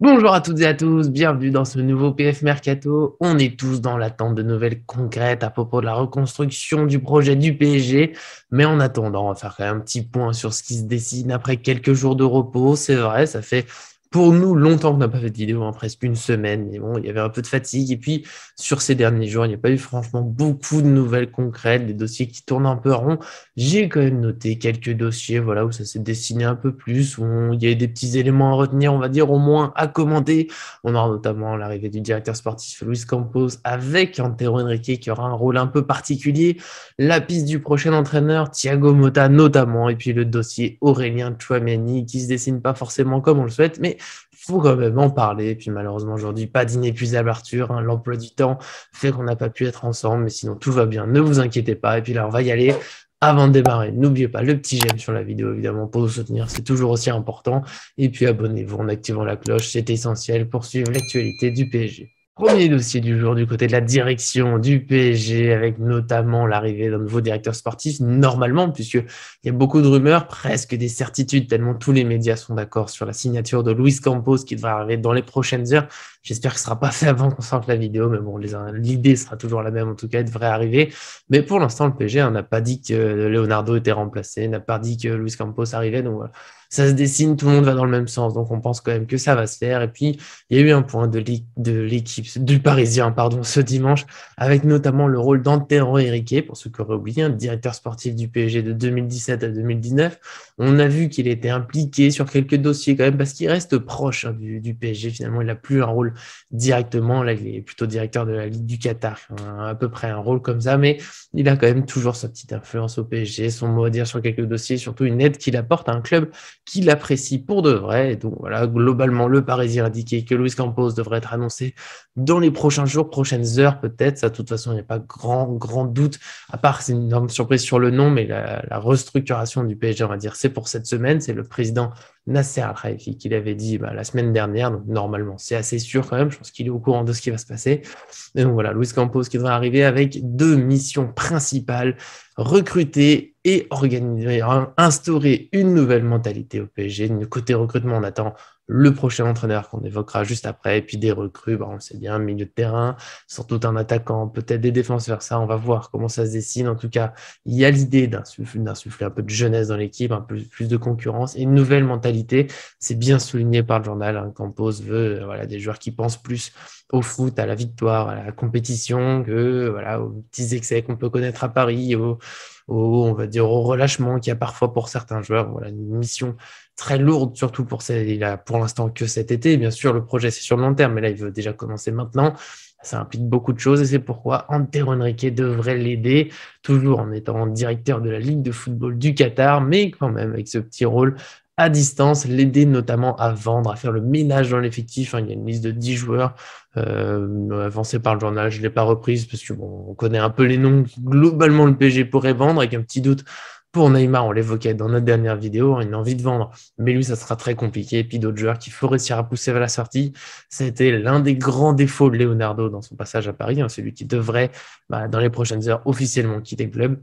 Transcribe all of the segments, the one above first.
Bonjour à toutes et à tous, bienvenue dans ce nouveau PF Mercato. On est tous dans l'attente de nouvelles concrètes à propos de la reconstruction du projet du PSG. Mais en attendant, on va faire quand un petit point sur ce qui se dessine après quelques jours de repos. C'est vrai, ça fait pour nous, longtemps qu'on n'a pas fait de vidéo, hein, presque une semaine, mais bon, il y avait un peu de fatigue. Et puis, sur ces derniers jours, il n'y a pas eu franchement beaucoup de nouvelles concrètes, des dossiers qui tournent un peu rond. J'ai quand même noté quelques dossiers, voilà, où ça s'est dessiné un peu plus, où il y a eu des petits éléments à retenir, on va dire, au moins à commenter. On aura notamment l'arrivée du directeur sportif Luis Campos avec Antero Henrique qui aura un rôle un peu particulier, la piste du prochain entraîneur, Thiago Motta notamment, et puis le dossier Aurélien Chouameni qui se dessine pas forcément comme on le souhaite, mais faut quand même en parler. et Puis malheureusement, aujourd'hui, pas d'inépuisable Arthur. Hein. L'emploi du temps fait qu'on n'a pas pu être ensemble, mais sinon tout va bien, ne vous inquiétez pas. Et puis là, on va y aller. Avant de démarrer, n'oubliez pas le petit j'aime sur la vidéo, évidemment, pour nous soutenir, c'est toujours aussi important. Et puis abonnez-vous en activant la cloche, c'est essentiel pour suivre l'actualité du PSG. Premier dossier du jour du côté de la direction du PSG, avec notamment l'arrivée d'un nouveau directeur sportif, normalement, puisqu'il y a beaucoup de rumeurs, presque des certitudes, tellement tous les médias sont d'accord sur la signature de Luis Campos qui devrait arriver dans les prochaines heures. J'espère que ce ne sera pas fait avant qu'on sorte la vidéo, mais bon, l'idée sera toujours la même, en tout cas, elle devrait arriver. Mais pour l'instant, le PSG hein, n'a pas dit que Leonardo était remplacé, n'a pas dit que Luis Campos arrivait. Donc voilà, ça se dessine, tout le monde va dans le même sens. Donc on pense quand même que ça va se faire. Et puis, il y a eu un point de l'équipe, du Parisien, pardon, ce dimanche, avec notamment le rôle d'Antero Henrique, pour ceux qui auraient oublié, hein, directeur sportif du PSG de 2017 à 2019. On a vu qu'il était impliqué sur quelques dossiers quand même, parce qu'il reste proche hein, du, du PSG finalement. Il n'a plus un rôle directement. Là, il est plutôt directeur de la Ligue du Qatar, à peu près un rôle comme ça, mais il a quand même toujours sa petite influence au PSG, son mot à dire sur quelques dossiers, surtout une aide qu'il apporte à un club qu'il apprécie pour de vrai. donc voilà, globalement, le Parisien a indiqué que Luis Campos devrait être annoncé dans les prochains jours, prochaines heures peut-être. Ça, de toute façon, il n'y a pas grand, grand doute, à part c'est une énorme surprise sur le nom, mais la, restructuration du PSG, on va dire, c'est pour cette semaine. C'est le président Nasser Al-Khaifi qui l'avait dit bah, la semaine dernière, donc normalement, c'est assez sûr quand même. Je pense qu'il est au courant de ce qui va se passer. Et donc voilà, Luis Campos qui va arriver avec deux missions principales recruter et organiser, instaurer une nouvelle mentalité au PSG. Du côté recrutement, on attend le prochain entraîneur qu'on évoquera juste après, et puis des recrues, bah, on le sait bien, milieu de terrain, surtout un attaquant, peut-être des défenseurs, ça, on va voir comment ça se dessine. En tout cas, il y a l'idée d'insuffler un peu de jeunesse dans l'équipe, un peu plus de concurrence et une nouvelle mentalité. C'est bien souligné par le journal. Hein, Campos veut euh, voilà, des joueurs qui pensent plus au foot, à la victoire, à la compétition, que voilà, aux petits excès qu'on peut connaître à Paris, on va dire, au relâchement qu'il y a parfois pour certains joueurs. Voilà, une mission très lourde, surtout pour celle, là pour l'instant que cet été. Bien sûr, le projet, c'est sur le long terme, mais là, il veut déjà commencer maintenant. Ça implique beaucoup de choses et c'est pourquoi Antero Enrique devrait l'aider, toujours en étant directeur de la Ligue de football du Qatar, mais quand même avec ce petit rôle à distance, l'aider notamment à vendre, à faire le ménage dans l'effectif. Hein. il y a une liste de 10 joueurs euh, avancés par le journal. Je ne l'ai pas reprise parce que on connaît un peu les noms. Globalement, le PG pourrait vendre avec un petit doute pour Neymar, on l'évoquait dans notre dernière vidéo, il hein, une envie de vendre, mais lui, ça sera très compliqué. Et puis d'autres joueurs qu'il faut réussir à pousser vers la sortie. C'était l'un des grands défauts de Leonardo dans son passage à Paris, hein, celui qui devrait, bah, dans les prochaines heures, officiellement quitter le club.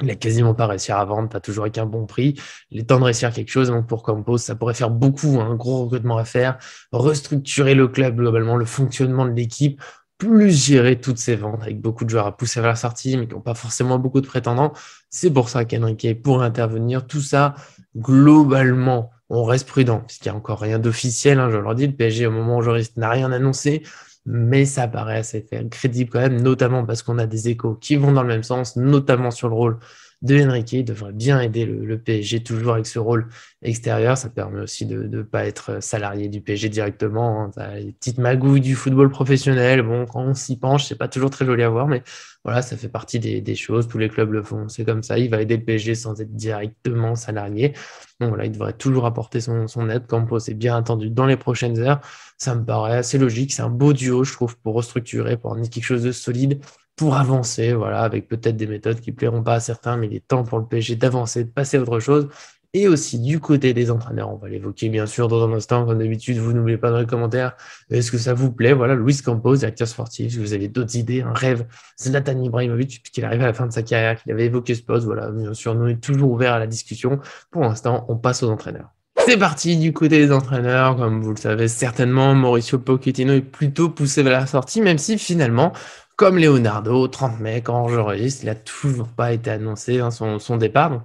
Il n'a quasiment pas réussi à vendre, pas toujours avec un bon prix. Il est temps de réussir quelque chose. Donc pour Campos, ça pourrait faire beaucoup, hein, un gros recrutement à faire, restructurer le club globalement, le fonctionnement de l'équipe, plus gérer toutes ces ventes avec beaucoup de joueurs à pousser vers la sortie, mais qui n'ont pas forcément beaucoup de prétendants. C'est pour ça qu'Enrique pourrait intervenir. Tout ça, globalement, on reste prudent, puisqu'il n'y a encore rien d'officiel. Hein, je leur dis, le PSG, au moment où je n'a rien annoncé mais ça paraît assez crédible quand même, notamment parce qu'on a des échos qui vont dans le même sens, notamment sur le rôle de Henrique devrait bien aider le, PSG toujours avec ce rôle extérieur. Ça permet aussi de ne pas être salarié du PSG directement. Hein. les petites magouilles du football professionnel. Bon, quand on s'y penche, c'est pas toujours très joli à voir, mais voilà, ça fait partie des, choses. Tous les clubs le font. C'est comme ça. Il va aider le PSG sans être directement salarié. Donc voilà, il devrait toujours apporter son, aide. Campos C'est bien entendu. dans les prochaines heures. Ça me paraît assez logique. C'est un beau duo, je trouve, pour restructurer, pour dire quelque chose de solide pour avancer, voilà, avec peut-être des méthodes qui plairont pas à certains, mais il est temps pour le PSG d'avancer, de passer à autre chose. Et aussi du côté des entraîneurs, on va l'évoquer bien sûr dans un instant, comme d'habitude, vous n'oubliez pas dans les commentaires, est-ce que ça vous plaît Voilà, Luis Campos, acteur sportif, si vous avez d'autres idées, un rêve, Zlatan Ibrahimovic, puisqu'il arrive à la fin de sa carrière, qu'il avait évoqué ce poste, voilà, bien sûr, nous sommes toujours ouverts à la discussion. Pour l'instant, on passe aux entraîneurs. C'est parti du côté des entraîneurs. Comme vous le savez certainement, Mauricio Pochettino est plutôt poussé vers la sortie, même si finalement, comme Leonardo, 30 mai, quand registre, il n'a toujours pas été annoncé hein, son, son, départ.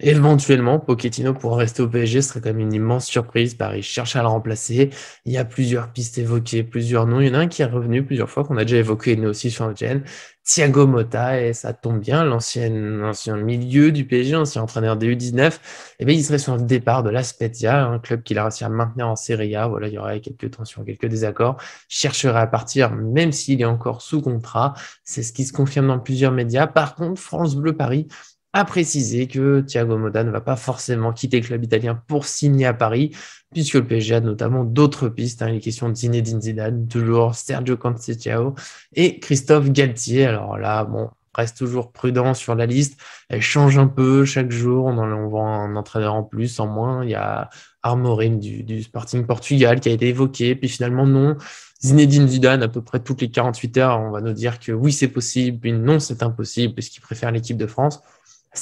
Éventuellement, Pochettino pour rester au PSG, serait quand même une immense surprise. Paris cherche à le remplacer. Il y a plusieurs pistes évoquées, plusieurs noms. Il y en a un qui est revenu plusieurs fois, qu'on a déjà évoqué, nous aussi sur le chaîne. Thiago Motta, et ça tombe bien, l'ancien ancien milieu du PSG, ancien entraîneur des U19, eh bien, il serait sur le départ de l'Aspetia, un club qu'il a réussi à maintenir en Serie A. Voilà, il y aurait quelques tensions, quelques désaccords. Chercherait à partir, même s'il est encore sous contrat. C'est ce qui se confirme dans plusieurs médias. Par contre, France Bleu Paris a préciser que Thiago Moda ne va pas forcément quitter le club italien pour signer à Paris, puisque le PSG a notamment d'autres pistes. Hein, les questions de Zinedine Zidane, toujours Sergio Conceição et Christophe Galtier. Alors là, bon, reste toujours prudent sur la liste. Elle change un peu chaque jour. On, en, on voit un entraîneur en plus, en moins. Il y a Armorim du, du Sporting Portugal qui a été évoqué, puis finalement non. Zinedine Zidane, à peu près toutes les 48 heures, on va nous dire que oui, c'est possible, puis non, c'est impossible, puisqu'il préfère l'équipe de France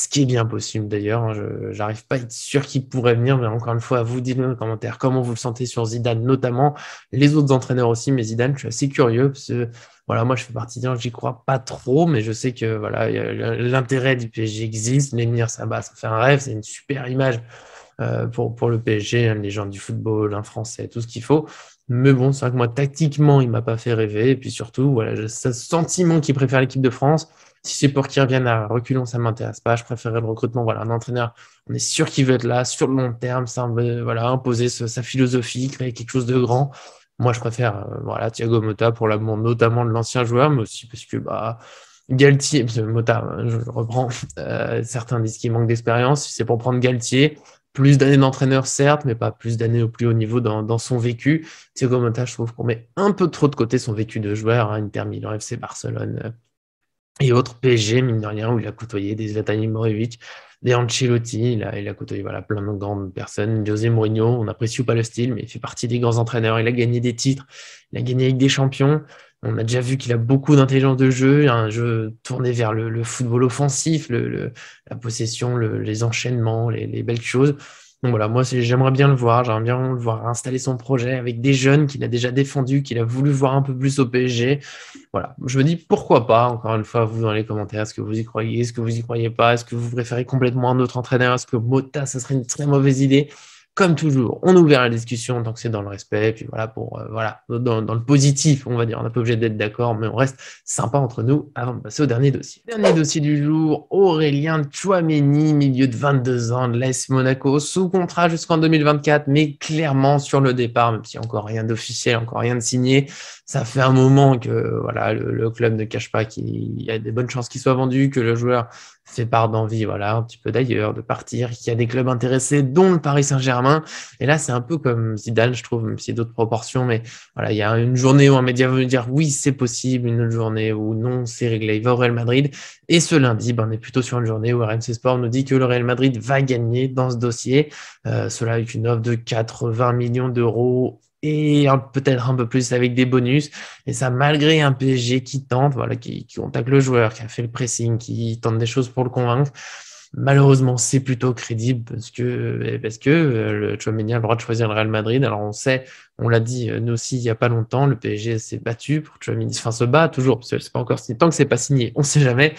ce qui est bien possible d'ailleurs. Hein, je n'arrive pas à être sûr qu'il pourrait venir, mais encore une fois, vous dites-le en commentaire comment vous le sentez sur Zidane, notamment les autres entraîneurs aussi. Mais Zidane, je suis assez curieux parce que voilà, moi je fais partie d'un, j'y crois pas trop, mais je sais que voilà l'intérêt du PSG existe. L'émir ça fait un rêve, c'est une super image euh, pour, pour le PSG, hein, les gens du football, un français, tout ce qu'il faut. Mais bon, c'est vrai que moi, tactiquement, il m'a pas fait rêver. Et puis surtout, voilà, ce sentiment qu'il préfère l'équipe de France. Si c'est pour qu'il revienne à reculons, ça ne m'intéresse pas. Je préférais le recrutement. Voilà, un entraîneur, on est sûr qu'il veut être là sur le long terme, ça veut, voilà, imposer sa philosophie, créer quelque chose de grand. Moi, je préfère euh, voilà Thiago Motta pour l'amour notamment de l'ancien joueur, mais aussi parce que bah Galtier, parce Mota, euh, je reprends, euh, certains disent qu'il manque d'expérience. Si c'est pour prendre Galtier, plus d'années d'entraîneur, certes, mais pas plus d'années au plus haut niveau dans, son vécu. Thiago Motta, je trouve qu'on met un peu trop de côté son vécu de joueur, hein. Inter Milan, FC Barcelone, et autre PSG, mine de rien, où il a côtoyé des Zlatan Ibrahimovic, des Ancelotti, il a, il a côtoyé voilà, plein de grandes personnes. José Mourinho, on n'apprécie pas le style, mais il fait partie des grands entraîneurs. Il a gagné des titres, il a gagné avec des champions. On a déjà vu qu'il a beaucoup d'intelligence de jeu, un jeu tourné vers le, le football offensif, le, la possession, les enchaînements, les, les belles choses. Mm. voilà, moi j'aimerais bien le voir, j'aimerais bien le voir installer son projet avec des jeunes qu'il a déjà défendus, qu'il a voulu voir un peu plus au PSG. Voilà, je me dis pourquoi pas, encore une fois, vous dans les commentaires, est-ce que vous y croyez, est-ce que vous y croyez pas, est-ce que vous préférez complètement un autre entraîneur, est-ce que Mota, ça serait une très mauvaise idée comme toujours, on ouvre la discussion tant que c'est dans le respect, puis voilà, pour, euh, voilà dans, le positif, on va dire. On n'a pas obligé d'être d'accord, mais on reste sympa entre nous avant de passer au dernier dossier. Dernier dossier du jour, Aurélien Chouameni, milieu de 22 ans de l'AS Monaco, sous contrat jusqu'en 2024, mais clairement sur le départ, même si encore rien d'officiel, encore rien de signé. Ça fait un moment que voilà, le, club ne cache pas qu'il y a des bonnes chances qu'il soit vendu, que le joueur fait part d'envie, voilà, un petit peu d'ailleurs, de partir, qu'il y a des clubs intéressés, dont le Paris Saint-Germain et là, c'est un peu comme Zidane, je trouve, même si d'autres proportions. Mais voilà, il y a une journée où un média veut dire oui, c'est possible, une autre journée où non, c'est réglé, il va au Real Madrid. Et ce lundi, ben, on est plutôt sur une journée où RMC Sport nous dit que le Real Madrid va gagner dans ce dossier. Euh, cela avec une offre de 80 millions d'euros et peut-être un peu plus avec des bonus. Et ça, malgré un PSG qui tente, voilà, qui, qui contacte le joueur, qui a fait le pressing, qui tente des choses pour le convaincre. Malheureusement, c'est plutôt crédible parce que, eh, parce que euh, le Chouameni a le droit de choisir le Real Madrid. Alors, on sait, on l'a dit, euh, nous aussi, il n'y a pas longtemps, le PSG s'est battu pour Chouameni, enfin, se bat toujours, parce que c'est pas encore signé. Tant que c'est pas signé, on sait jamais.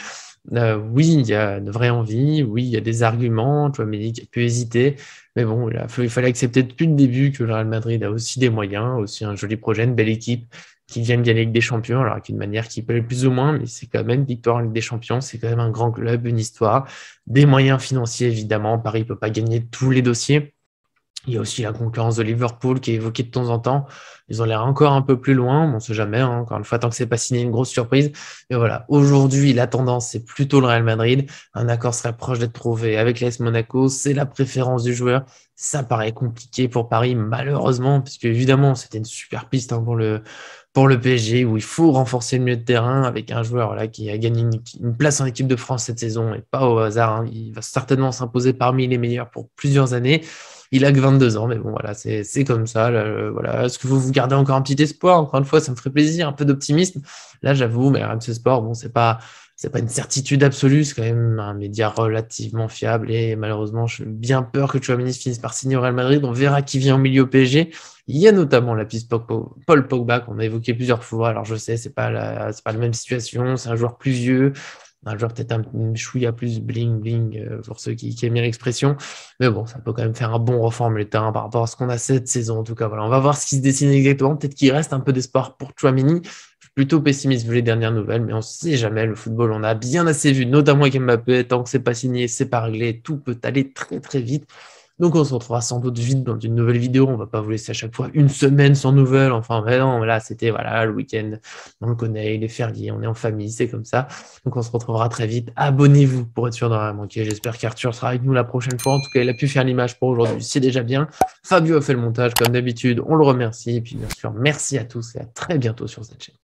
Euh, oui, il y a de vraie envie, oui, il y a des arguments, Chouameni a pu hésiter, mais bon, il fallait accepter depuis le début que le Real Madrid a aussi des moyens, aussi un joli projet, une belle équipe, qui viennent gagner la Ligue des Champions, alors qu'une manière qui peut plus ou moins, mais c'est quand même victoire en Ligue des Champions, c'est quand même un grand club, une histoire, des moyens financiers évidemment, Paris ne peut pas gagner tous les dossiers. Il y a aussi la concurrence de Liverpool qui est évoquée de temps en temps. Ils ont l'air encore un peu plus loin, on ne sait jamais, hein. encore une fois, tant que c'est pas signé une grosse surprise. Mais voilà, aujourd'hui, la tendance, c'est plutôt le Real Madrid. Un accord serait proche d'être trouvé avec l'AS Monaco, c'est la préférence du joueur. Ça paraît compliqué pour Paris, malheureusement, puisque évidemment, c'était une super piste hein, pour le pour le PSG où il faut renforcer le milieu de terrain avec un joueur là, qui a gagné une, place en équipe de France cette saison et pas au hasard. Hein. Il va certainement s'imposer parmi les meilleurs pour plusieurs années. Il a que 22 ans, mais bon, voilà, c'est comme ça. voilà. Est-ce que vous vous gardez encore un petit espoir Encore une fois, ça me ferait plaisir, un peu d'optimisme. Là, j'avoue, mais RMC Sport, bon, c'est pas, c'est pas une certitude absolue, c'est quand même un média relativement fiable. Et malheureusement, j'ai bien peur que Chouamini finisse par signer au Real Madrid. On verra qui vient au milieu PSG. Il y a notamment la piste Paul Pogba qu'on a évoqué plusieurs fois. Alors je sais, c'est pas la, pas la même situation, c'est un joueur plus vieux un joueur peut-être un, chouïa plus bling bling euh, pour ceux qui, qui aiment l'expression. Mais bon, ça peut quand même faire un bon reformulé terrain par rapport à ce qu'on a cette saison. En tout cas, voilà, on va voir ce qui se dessine exactement. Peut-être qu'il reste un peu d'espoir pour Chouamini. Je suis plutôt pessimiste vu les dernières nouvelles, mais on ne sait jamais. Le football, on a bien assez vu, notamment avec Mbappé. Tant que c'est pas signé, c'est pas réglé. Tout peut aller très très vite. Donc on se retrouvera sans doute vite dans une nouvelle vidéo. On va pas vous laisser à chaque fois une semaine sans nouvelles. Enfin, vraiment, là c'était voilà le week-end, on le connaît, il est férié, on est en famille, c'est comme ça. Donc on se retrouvera très vite. Abonnez-vous pour être sûr d'en rien manquer. J'espère qu'Arthur sera avec nous la prochaine fois. En tout cas, il a pu faire l'image pour aujourd'hui, c'est déjà bien. Fabio a fait le montage comme d'habitude, on le remercie. Et puis bien sûr, merci à tous et à très bientôt sur cette chaîne.